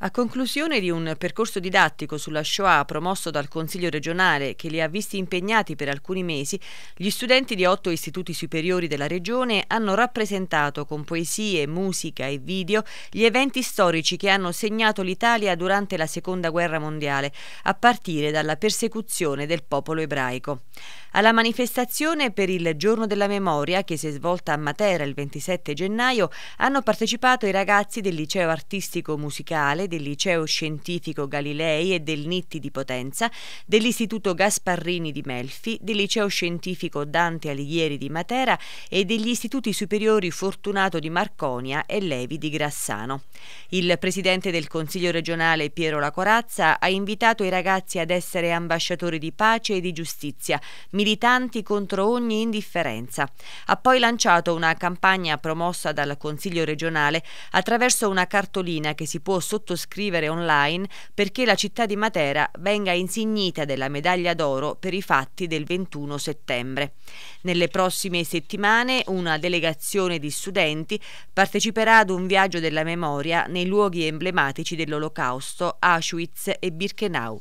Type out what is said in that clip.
A conclusione di un percorso didattico sulla Shoah promosso dal Consiglio regionale che li ha visti impegnati per alcuni mesi, gli studenti di otto istituti superiori della regione hanno rappresentato con poesie, musica e video gli eventi storici che hanno segnato l'Italia durante la Seconda Guerra Mondiale, a partire dalla persecuzione del popolo ebraico. Alla manifestazione per il Giorno della Memoria, che si è svolta a Matera il 27 gennaio, hanno partecipato i ragazzi del Liceo Artistico Musicale del Liceo Scientifico Galilei e del Nitti di Potenza, dell'Istituto Gasparrini di Melfi, del Liceo Scientifico Dante Alighieri di Matera e degli Istituti Superiori Fortunato di Marconia e Levi di Grassano. Il Presidente del Consiglio regionale Piero La Corazza ha invitato i ragazzi ad essere ambasciatori di pace e di giustizia, militanti contro ogni indifferenza. Ha poi lanciato una campagna promossa dal Consiglio regionale attraverso una cartolina che si può sottoscrivere sottoscrivere online perché la città di Matera venga insignita della medaglia d'oro per i fatti del 21 settembre. Nelle prossime settimane una delegazione di studenti parteciperà ad un viaggio della memoria nei luoghi emblematici dell'Olocausto, Auschwitz e Birkenau.